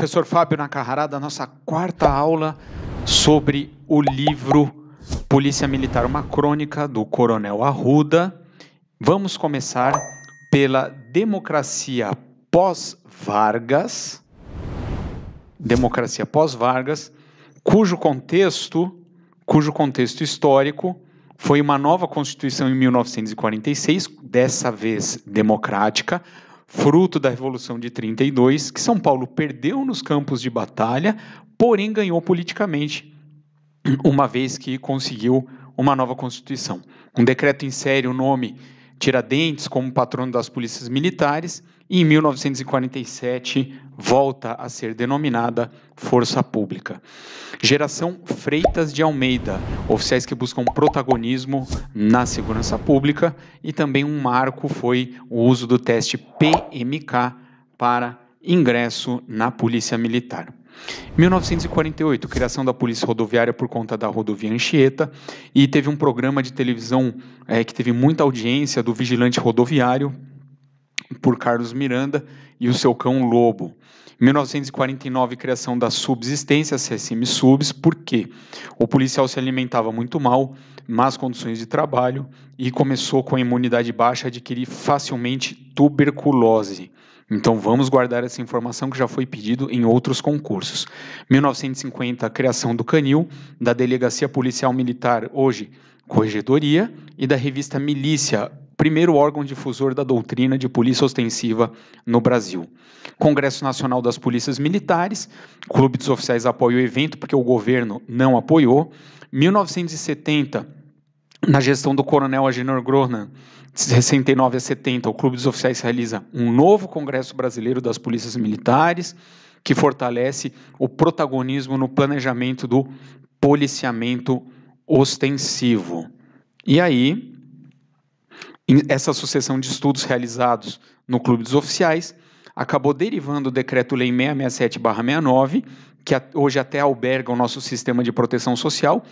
professor Fábio Nacarrará da nossa quarta aula sobre o livro Polícia Militar, uma crônica do Coronel Arruda. Vamos começar pela democracia pós-Vargas, democracia pós-Vargas, cujo contexto, cujo contexto histórico foi uma nova Constituição em 1946, dessa vez democrática, fruto da Revolução de 32, que São Paulo perdeu nos campos de batalha, porém ganhou politicamente, uma vez que conseguiu uma nova Constituição. Um decreto insere o nome Tiradentes como patrono das polícias militares e em 1947 volta a ser denominada Força Pública. Geração Freitas de Almeida, oficiais que buscam protagonismo na segurança pública e também um marco foi o uso do teste PMK para ingresso na Polícia Militar. 1948, criação da Polícia Rodoviária por conta da rodovia Anchieta, e teve um programa de televisão é, que teve muita audiência do Vigilante Rodoviário, por Carlos Miranda e o seu cão Lobo. 1949, criação da subsistência, CSM Subs, porque o policial se alimentava muito mal, más condições de trabalho e começou com a imunidade baixa a adquirir facilmente tuberculose. Então vamos guardar essa informação que já foi pedido em outros concursos. 1950, criação do Canil, da Delegacia Policial Militar, hoje Corregedoria, e da revista Milícia, primeiro órgão difusor da doutrina de polícia ostensiva no Brasil. Congresso Nacional das Polícias Militares, Clube dos Oficiais apoia o evento porque o governo não apoiou. 1970, na gestão do coronel Agenor Gronan, de 69 a 70, o Clube dos Oficiais realiza um novo Congresso Brasileiro das Polícias Militares, que fortalece o protagonismo no planejamento do policiamento ostensivo. E aí, essa sucessão de estudos realizados no Clube dos Oficiais acabou derivando o Decreto-Lei 667-69, que hoje até alberga o nosso sistema de proteção social,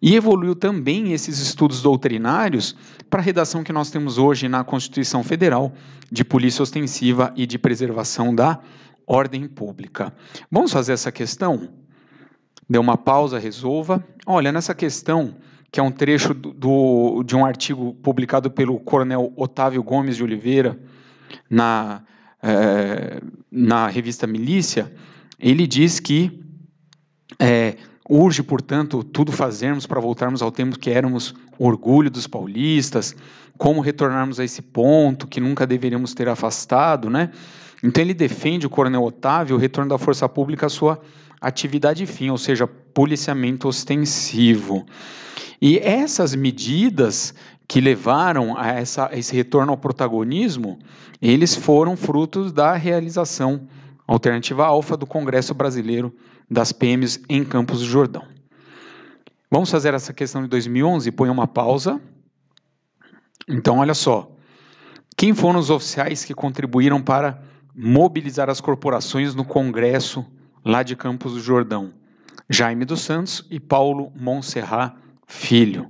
e evoluiu também esses estudos doutrinários para a redação que nós temos hoje na Constituição Federal de Polícia Ostensiva e de Preservação da Ordem Pública. Vamos fazer essa questão? Dê uma pausa, resolva. Olha, nessa questão que é um trecho do, de um artigo publicado pelo coronel Otávio Gomes de Oliveira na, é, na revista Milícia, ele diz que é, urge, portanto, tudo fazermos para voltarmos ao tempo que éramos orgulho dos paulistas, como retornarmos a esse ponto que nunca deveríamos ter afastado, né? Então ele defende o coronel Otávio o retorno da força pública à sua atividade fim, ou seja, policiamento ostensivo. E essas medidas que levaram a, essa, a esse retorno ao protagonismo, eles foram frutos da realização alternativa alfa do Congresso Brasileiro das PMs em Campos do Jordão. Vamos fazer essa questão de 2011, põe uma pausa. Então, olha só. Quem foram os oficiais que contribuíram para mobilizar as corporações no Congresso lá de Campos do Jordão? Jaime dos Santos e Paulo Monserrat filho.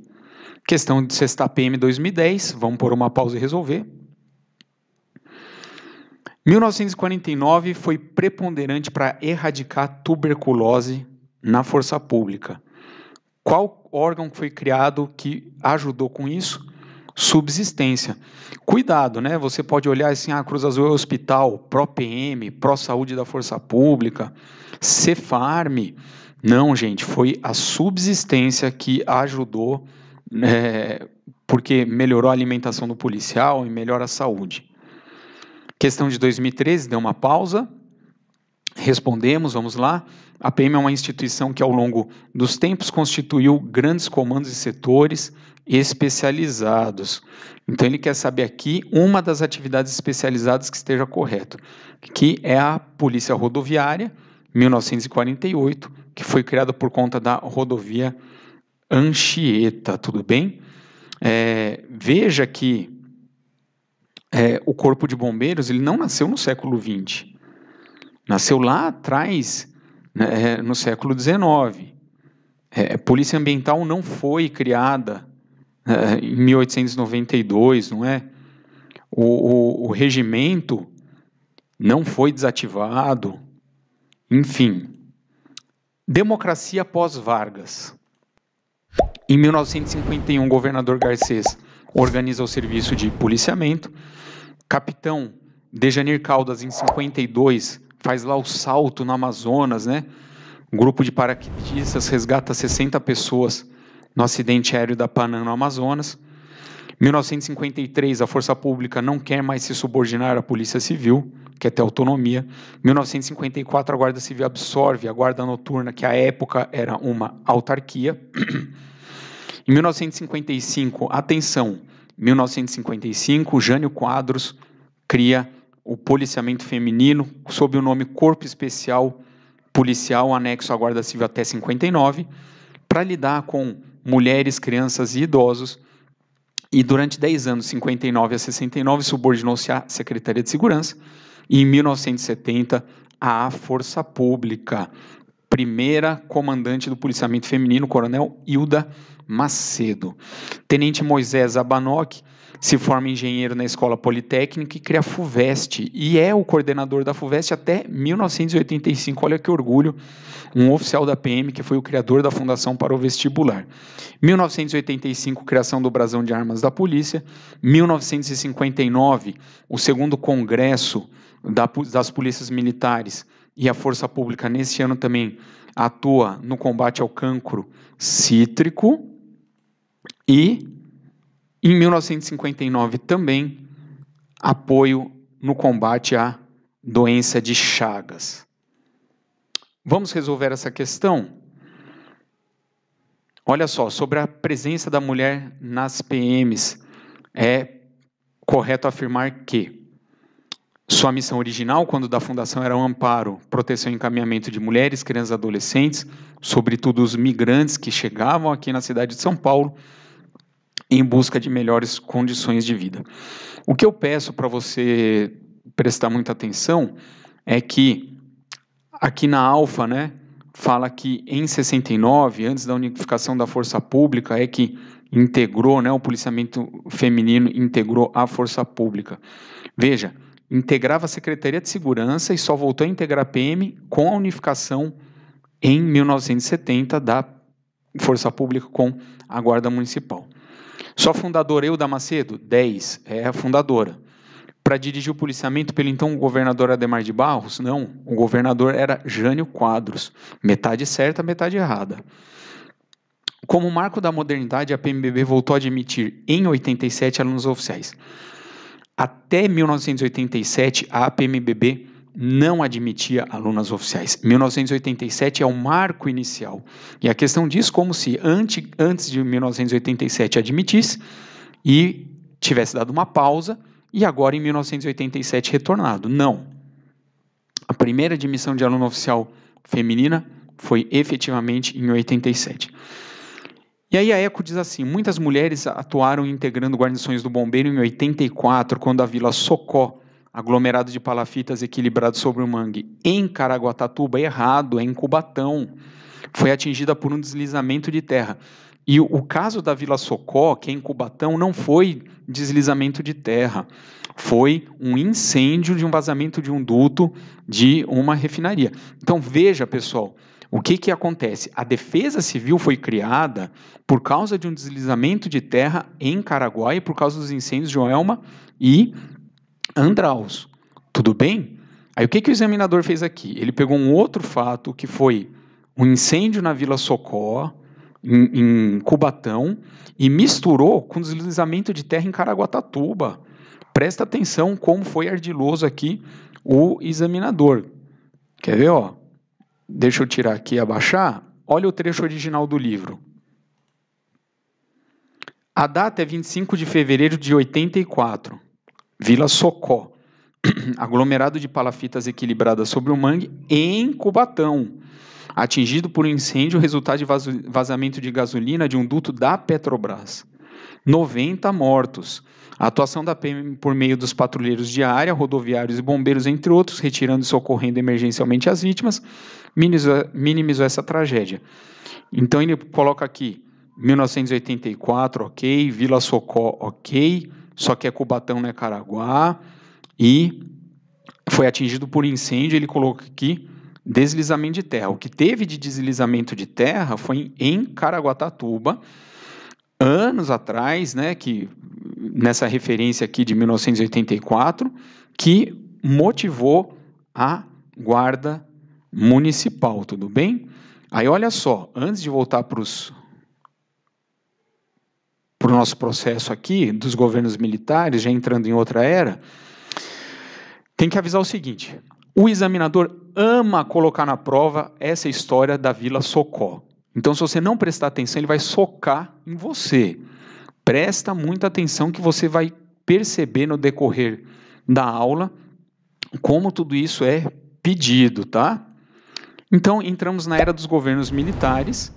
Questão de sexta PM 2010, vamos por uma pausa e resolver. 1949 foi preponderante para erradicar tuberculose na força pública. Qual órgão foi criado que ajudou com isso? Subsistência. Cuidado, né? Você pode olhar assim, a ah, Cruz Azul é hospital, Pro PM, Pro Saúde da Força Pública, Cfarm não, gente, foi a subsistência que ajudou, é, porque melhorou a alimentação do policial e melhora a saúde. Questão de 2013 deu uma pausa, respondemos, vamos lá. A PM é uma instituição que, ao longo dos tempos, constituiu grandes comandos e setores especializados. Então, ele quer saber aqui uma das atividades especializadas que esteja correto, que é a Polícia Rodoviária, 1948, que foi criado por conta da rodovia Anchieta, tudo bem? É, veja que é, o corpo de bombeiros ele não nasceu no século XX, nasceu lá atrás, né, é, no século XIX. É, polícia ambiental não foi criada é, em 1892, não é? O, o, o regimento não foi desativado, enfim. Democracia pós-Vargas. Em 1951, o governador Garcês organiza o serviço de policiamento. Capitão Dejanir Caldas, em 52, faz lá o salto no Amazonas, né? Um grupo de paraquedistas resgata 60 pessoas no acidente aéreo da Panam no Amazonas. 1953, a Força Pública não quer mais se subordinar à Polícia Civil, é ter autonomia. 1954, a Guarda Civil absorve a Guarda Noturna, que à época era uma autarquia. Em 1955, atenção, 1955, Jânio Quadros cria o policiamento feminino sob o nome Corpo Especial Policial, anexo à Guarda Civil até 59, para lidar com mulheres, crianças e idosos e durante 10 anos, 59 a 69, subordinou-se à Secretaria de Segurança. E em 1970, à Força Pública. Primeira comandante do policiamento feminino, Coronel Hilda Macedo. Tenente Moisés Abanoc se forma engenheiro na Escola Politécnica e cria a FUVEST, e é o coordenador da FUVEST até 1985. Olha que orgulho, um oficial da PM que foi o criador da Fundação para o Vestibular. 1985, criação do Brasão de Armas da Polícia. 1959, o segundo Congresso das Polícias Militares e a Força Pública, nesse ano também, atua no combate ao cancro cítrico. E em 1959 também apoio no combate à doença de Chagas. Vamos resolver essa questão? Olha só, sobre a presença da mulher nas PMs, é correto afirmar que sua missão original, quando da fundação, era o amparo, proteção e encaminhamento de mulheres, crianças e adolescentes, sobretudo os migrantes que chegavam aqui na cidade de São Paulo em busca de melhores condições de vida. O que eu peço para você prestar muita atenção é que aqui na Alfa, né, fala que em 69, antes da unificação da força pública, é que integrou, né, o policiamento feminino integrou a força pública. Veja, integrava a Secretaria de Segurança e só voltou a integrar a PM com a unificação em 1970 da Força Pública com a Guarda Municipal. Só fundadora eu, Macedo, 10, é a fundadora. Para dirigir o policiamento pelo então governador Ademar de Barros? Não, o governador era Jânio Quadros. Metade certa, metade errada. Como marco da modernidade, a PMBB voltou a admitir em 87 alunos oficiais. Até 1987, a PMBB não admitia alunas oficiais. 1987 é o marco inicial. E a questão diz como se antes antes de 1987 admitisse e tivesse dado uma pausa e agora em 1987 retornado. Não. A primeira admissão de aluna oficial feminina foi efetivamente em 87. E aí a ECO diz assim: muitas mulheres atuaram integrando guarnições do bombeiro em 84, quando a Vila Socó aglomerado de palafitas equilibrado sobre o mangue em Caraguatatuba, errado, é em Cubatão. Foi atingida por um deslizamento de terra. E o caso da Vila Socó, que é em Cubatão, não foi deslizamento de terra, foi um incêndio de um vazamento de um duto de uma refinaria. Então veja, pessoal, o que, que acontece? A defesa civil foi criada por causa de um deslizamento de terra em Caraguá e por causa dos incêndios de Oelma e Andraus. Tudo bem? Aí o que, que o examinador fez aqui? Ele pegou um outro fato que foi um incêndio na Vila Socó, em, em Cubatão, e misturou com deslizamento de terra em Caraguatatuba. Presta atenção como foi ardiloso aqui o examinador. Quer ver? Ó? Deixa eu tirar aqui e abaixar. Olha o trecho original do livro. A data é 25 de fevereiro de 84. Vila Socó, aglomerado de palafitas equilibradas sobre o mangue em Cubatão, atingido por um incêndio resultado de vazamento de gasolina de um duto da Petrobras. 90 mortos. A atuação da PM por meio dos patrulheiros de área, rodoviários e bombeiros, entre outros, retirando e socorrendo emergencialmente as vítimas, minimizou, minimizou essa tragédia. Então ele coloca aqui 1984, ok, Vila Socó, ok, só que é Cubatão, né, Caraguá, e foi atingido por incêndio, ele coloca aqui deslizamento de terra. O que teve de deslizamento de terra foi em Caraguatatuba, anos atrás, né, que nessa referência aqui de 1984, que motivou a guarda municipal, tudo bem? Aí olha só, antes de voltar para os para o nosso processo aqui, dos governos militares, já entrando em outra era, tem que avisar o seguinte: o examinador ama colocar na prova essa história da Vila Socó. Então, se você não prestar atenção, ele vai socar em você. Presta muita atenção que você vai perceber no decorrer da aula como tudo isso é pedido, tá? Então, entramos na era dos governos militares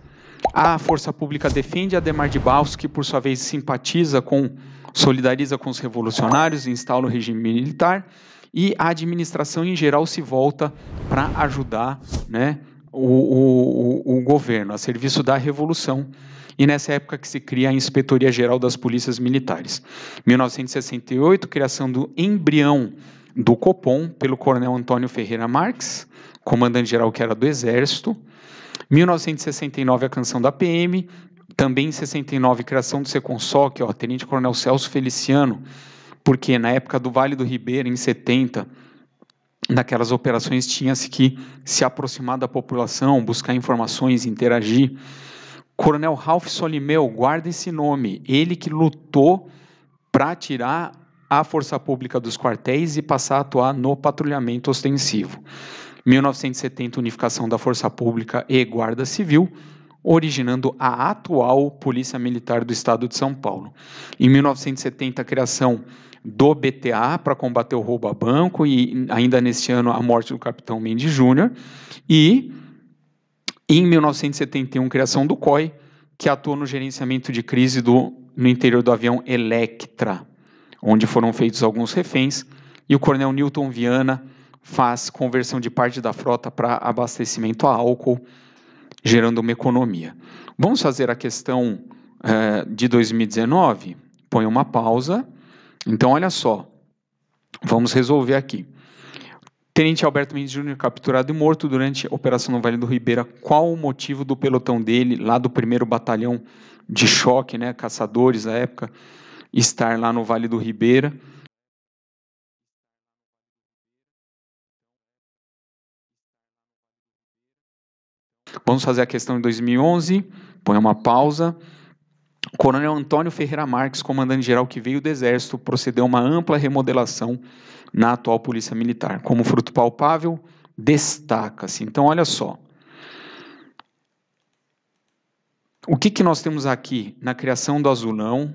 a força pública defende Ademar de Barros, que por sua vez simpatiza com, solidariza com os revolucionários, instala o regime militar e a administração em geral se volta para ajudar né, o, o, o governo, a serviço da revolução e nessa época que se cria a Inspetoria Geral das Polícias Militares. 1968, criação do embrião do Copom pelo coronel Antônio Ferreira Marques, comandante-geral que era do Exército. 1969, a canção da PM. Também em 69, criação do Seconsoc, ó, Tenente Coronel Celso Feliciano, porque na época do Vale do Ribeiro, em 70, naquelas operações tinha-se que se aproximar da população, buscar informações, interagir. Coronel Ralph Solimeu, guarda esse nome, ele que lutou para tirar a força pública dos quartéis e passar a atuar no patrulhamento ostensivo. 1970, unificação da Força Pública e Guarda Civil, originando a atual Polícia Militar do Estado de São Paulo. Em 1970, a criação do BTA para combater o roubo a banco e ainda neste ano a morte do capitão Mendes Júnior e em 1971 criação do COI, que atuou no gerenciamento de crise do, no interior do avião Electra, onde foram feitos alguns reféns e o coronel Newton Viana faz conversão de parte da frota para abastecimento a álcool, gerando uma economia. Vamos fazer a questão é, de 2019? Põe uma pausa. Então, olha só, vamos resolver aqui. Tenente Alberto Mendes Júnior capturado e morto durante a Operação no Vale do Ribeira. Qual o motivo do pelotão dele, lá do primeiro batalhão de choque, né, caçadores à época, estar lá no Vale do Ribeira? Vamos fazer a questão de 2011, põe uma pausa. O coronel Antônio Ferreira Marques, comandante-geral que veio do Exército, procedeu a uma ampla remodelação na atual Polícia Militar. Como fruto palpável, destaca-se. Então, olha só. O que, que nós temos aqui na criação do Azulão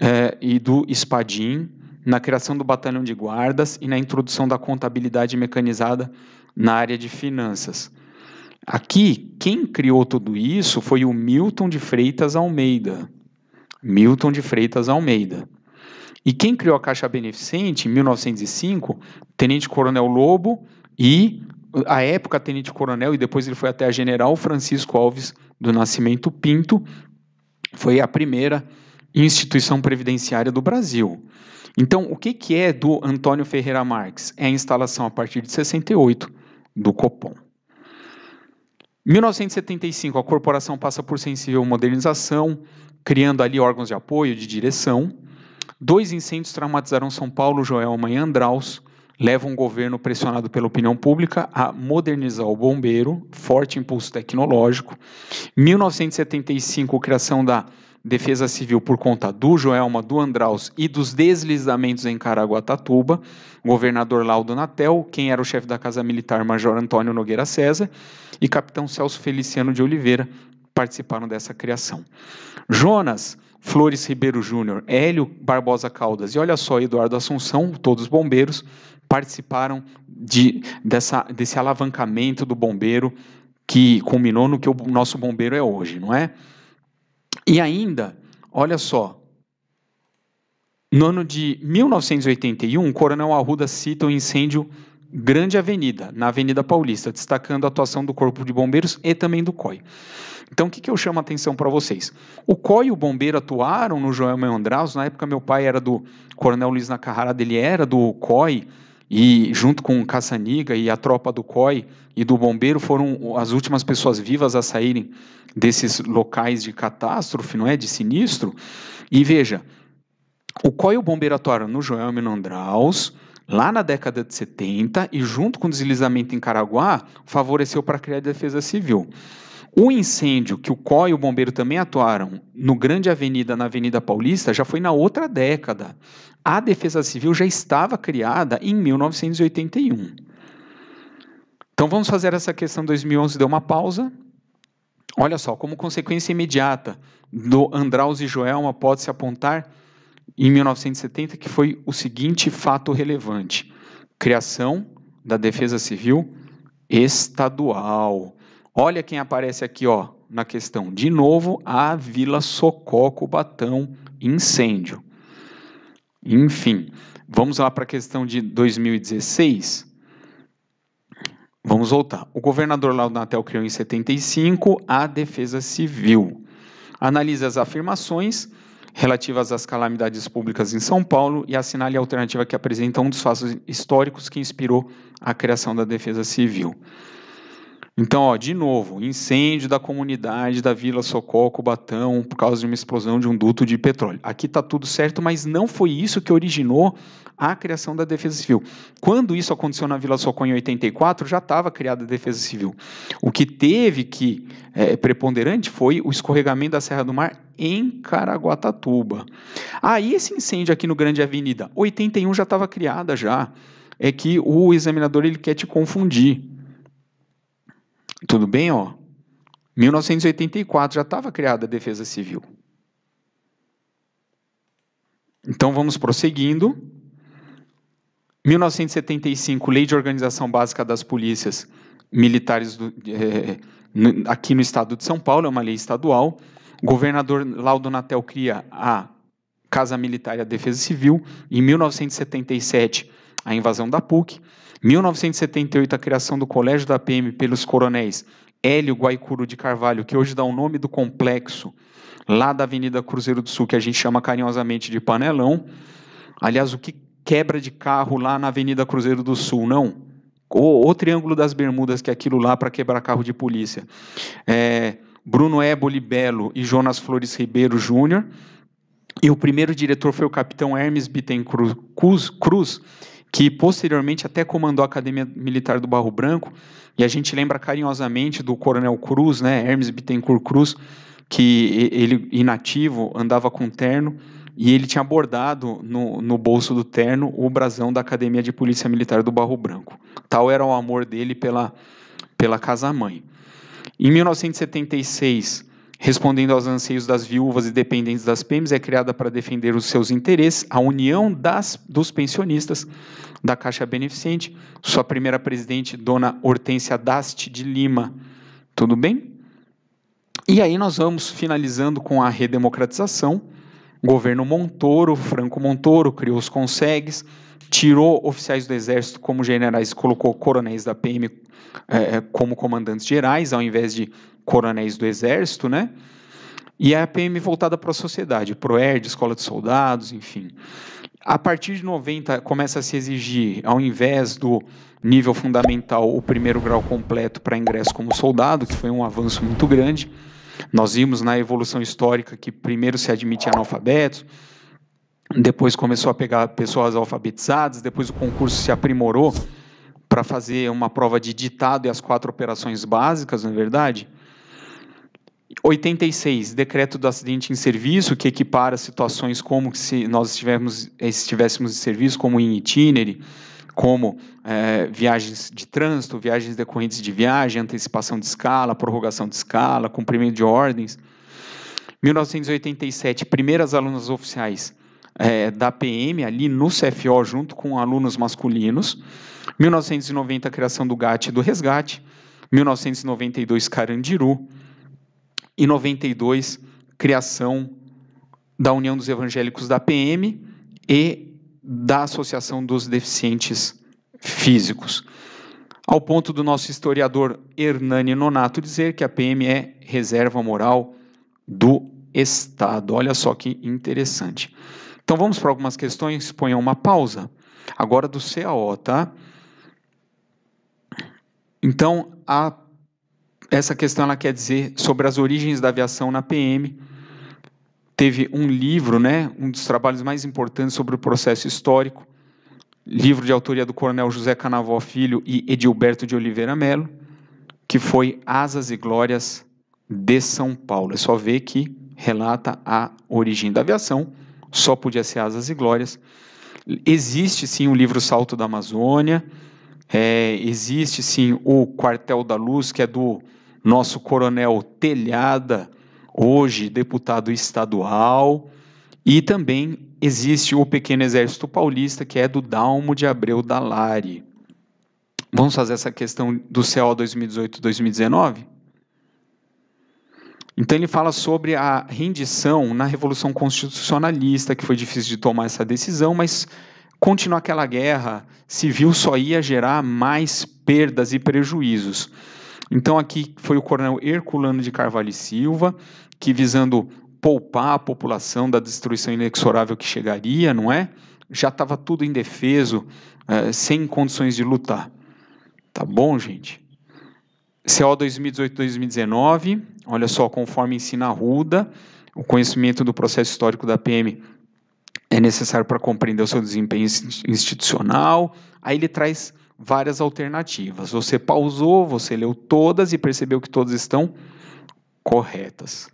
é, e do Espadim, na criação do Batalhão de Guardas e na introdução da contabilidade mecanizada na área de finanças? Aqui, quem criou tudo isso foi o Milton de Freitas Almeida. Milton de Freitas Almeida. E quem criou a Caixa Beneficente em 1905, Tenente Coronel Lobo e a época Tenente Coronel e depois ele foi até a General Francisco Alves do Nascimento Pinto, foi a primeira instituição previdenciária do Brasil. Então, o que, que é do Antônio Ferreira Marques? É a instalação a partir de 68 do Copom. 1975, a corporação passa por sensível modernização, criando ali órgãos de apoio, de direção. Dois incêndios traumatizaram São Paulo, Joelma e Andraus, levam um governo pressionado pela opinião pública a modernizar o bombeiro, forte impulso tecnológico. 1975, criação da Defesa Civil por conta do Joelma, do Andraus e dos deslizamentos em Caraguatatuba, governador Laudo Natel, quem era o chefe da Casa Militar, Major Antônio Nogueira César, e capitão Celso Feliciano de Oliveira, participaram dessa criação. Jonas Flores Ribeiro Júnior, Hélio Barbosa Caldas e olha só Eduardo Assunção, todos bombeiros, participaram de, dessa, desse alavancamento do bombeiro que culminou no que o nosso bombeiro é hoje, não é? E ainda, olha só, no ano de 1981, o coronel Arruda cita o um incêndio Grande Avenida, na Avenida Paulista, destacando a atuação do Corpo de Bombeiros e também do COI. Então, o que, que eu chamo a atenção para vocês? O COI e o bombeiro atuaram no Joel Meandraus, na época meu pai era do Coronel Luiz Nacarrada, ele era do COI, e junto com Caçaniga e a tropa do COI e do bombeiro foram as últimas pessoas vivas a saírem desses locais de catástrofe, não é, de sinistro. E veja, o COI e o bombeiro atuaram no Joel Menandraus, lá na década de 70 e junto com o deslizamento em Caraguá, favoreceu para criar a defesa civil. O incêndio que o COI e o bombeiro também atuaram no Grande Avenida, na Avenida Paulista, já foi na outra década. A Defesa Civil já estava criada em 1981. Então vamos fazer essa questão 2011 deu uma pausa. Olha só, como consequência imediata do Andraus e Joelma pode se apontar em 1970 que foi o seguinte fato relevante: criação da Defesa Civil Estadual. Olha quem aparece aqui, ó, na questão. De novo, a Vila Socó Cubatão, incêndio. Enfim, vamos lá para a questão de 2016. Vamos voltar. O governador Laudatel criou em 75 a Defesa Civil. Analisa as afirmações relativas às calamidades públicas em São Paulo e assinale a alternativa que apresenta um dos fatos históricos que inspirou a criação da Defesa Civil. Então, ó, de novo, incêndio da comunidade da Vila Socorro, Cubatão, por causa de uma explosão de um duto de petróleo. Aqui está tudo certo, mas não foi isso que originou a criação da Defesa Civil. Quando isso aconteceu na Vila Socorro em 84, já estava criada a Defesa Civil. O que teve que é, preponderante foi o escorregamento da Serra do Mar em Caraguatatuba. Aí ah, esse incêndio aqui no Grande Avenida, 81 já estava criada já. É que o examinador ele quer te confundir. Tudo bem, ó? 1984 já estava criada a Defesa Civil. Então vamos prosseguindo. 1975, Lei de Organização Básica das Polícias Militares do, é, aqui no estado de São Paulo, é uma lei estadual. O governador Laudo Natel cria a Casa Militar e a Defesa Civil. Em 1977, a invasão da PUC, 1978 a criação do Colégio da PM pelos coronéis Hélio Guaicuro de Carvalho, que hoje dá o nome do complexo lá da Avenida Cruzeiro do Sul, que a gente chama carinhosamente de Panelão. Aliás, o que quebra de carro lá na Avenida Cruzeiro do Sul, não? O, o Triângulo das Bermudas, que é aquilo lá para quebrar carro de polícia. É, Bruno Éboli Belo e Jonas Flores Ribeiro Júnior. E o primeiro diretor foi o capitão Hermes Bittencourt Cruz, que posteriormente até comandou a Academia Militar do Barro Branco, e a gente lembra carinhosamente do Coronel Cruz, né, Hermes Bittencourt Cruz, que ele, inativo, andava com terno, e ele tinha abordado no, no bolso do terno o brasão da Academia de Polícia Militar do Barro Branco. Tal era o amor dele pela, pela casa-mãe. Em 1976, Respondendo aos anseios das viúvas e dependentes das PEMs, é criada para defender os seus interesses a União das, dos Pensionistas da Caixa Beneficente, sua primeira presidente, Dona Hortência Dast de Lima. Tudo bem? E aí nós vamos finalizando com a redemocratização governo Montoro, Franco Montoro, criou os consegues, tirou oficiais do Exército como generais, colocou coronéis da PM é, é, como comandantes gerais, ao invés de coronéis do Exército, né? E a PM voltada para a sociedade, para o Erd, Escola de Soldados, enfim. A partir de 90 começa a se exigir, ao invés do nível fundamental, o primeiro grau completo para ingresso como soldado, que foi um avanço muito grande. Nós vimos na evolução histórica que primeiro se admite analfabetos, depois começou a pegar pessoas alfabetizadas, depois o concurso se aprimorou para fazer uma prova de ditado e as quatro operações básicas, não é verdade? 86, decreto do acidente em serviço, que equipara situações como se nós estivéssemos, estivéssemos em serviço, como em itinere, como é, viagens de trânsito, viagens decorrentes de viagem, antecipação de escala, prorrogação de escala, cumprimento de ordens. 1987, primeiras alunas oficiais é, da PM, ali no CFO, junto com alunos masculinos. 1990, a criação do GAT e do Resgate. 1992, Carandiru. E 92, criação da União dos Evangélicos da PM e da Associação dos Deficientes Físicos. Ao ponto do nosso historiador Hernani Nonato dizer que a PM é reserva moral do Estado. Olha só que interessante. Então vamos para algumas questões, ponham uma pausa. Agora do CAO, tá? Então, a, essa questão ela quer dizer sobre as origens da aviação na PM, teve um livro, né, um dos trabalhos mais importantes sobre o processo histórico, livro de autoria do coronel José Canavó Filho e Edilberto de Oliveira Melo, que foi Asas e Glórias de São Paulo. É só ver que relata a origem da aviação, só podia ser Asas e Glórias. Existe sim o livro Salto da Amazônia, é, existe sim o Quartel da Luz, que é do nosso coronel Telhada, hoje deputado estadual, e também existe o Pequeno Exército Paulista, que é do Dalmo de Abreu Dalari. Vamos fazer essa questão do CO 2018-2019? Então ele fala sobre a rendição na Revolução Constitucionalista, que foi difícil de tomar essa decisão, mas continuar aquela guerra civil só ia gerar mais perdas e prejuízos. Então, aqui foi o coronel Herculano de Carvalho e Silva, que visando poupar a população da destruição inexorável que chegaria, não é? Já estava tudo indefeso, eh, sem condições de lutar. Tá bom, gente? CO 2018-2019, olha só, conforme ensina a Ruda, o conhecimento do processo histórico da PM é necessário para compreender o seu desempenho institucional. Aí ele traz várias alternativas. Você pausou, você leu todas e percebeu que todas estão corretas.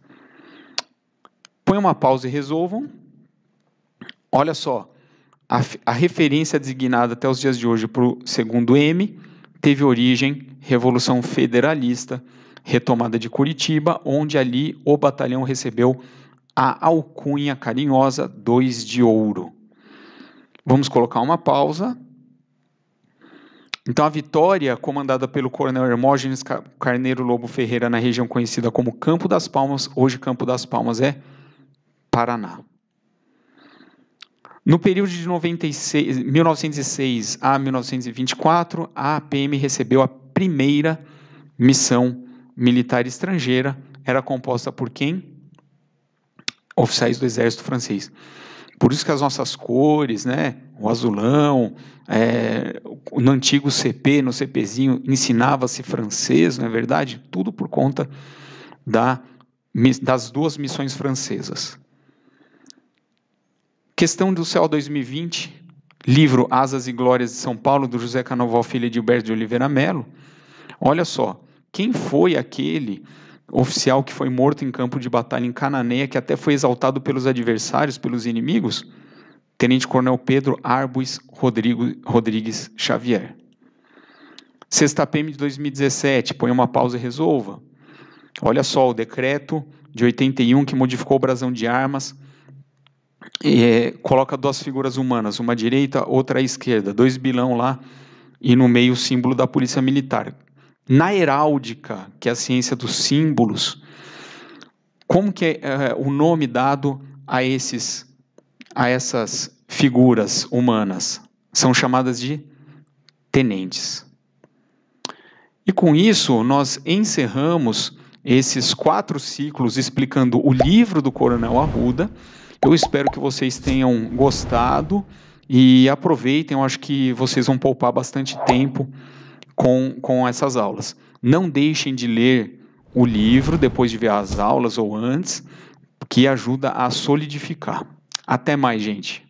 Põe uma pausa e resolvam. Olha só, a, a referência designada até os dias de hoje para o segundo M teve origem Revolução Federalista, retomada de Curitiba, onde ali o batalhão recebeu a alcunha carinhosa 2 de ouro. Vamos colocar uma pausa então a vitória, comandada pelo coronel Hermógenes Carneiro Lobo Ferreira na região conhecida como Campo das Palmas, hoje Campo das Palmas é Paraná. No período de 96, 1906 a 1924, a APM recebeu a primeira missão militar estrangeira. Era composta por quem? Oficiais do exército francês. Por isso que as nossas cores, né? o azulão, é, no antigo CP, no CPzinho, ensinava-se francês, não é verdade? Tudo por conta da, das duas missões francesas. Questão do Céu 2020, livro Asas e Glórias de São Paulo, do José Canoval Filho de Gilberto de Oliveira Melo. Olha só, quem foi aquele oficial que foi morto em campo de batalha em Cananeia, que até foi exaltado pelos adversários, pelos inimigos? Tenente Coronel Pedro Arbus Rodrigo, Rodrigues Xavier. Sexta PM de 2017, põe uma pausa e resolva. Olha só, o decreto de 81 que modificou o brasão de armas é, coloca duas figuras humanas, uma à direita, outra à esquerda, dois bilão lá e no meio o símbolo da Polícia Militar. Na heráldica, que é a ciência dos símbolos, como que é, é o nome dado a esses a essas figuras humanas são chamadas de tenentes. E com isso, nós encerramos esses quatro ciclos explicando o livro do Coronel Arruda. Eu espero que vocês tenham gostado e aproveitem. Eu acho que vocês vão poupar bastante tempo com, com essas aulas. Não deixem de ler o livro depois de ver as aulas ou antes, que ajuda a solidificar. Até mais, gente.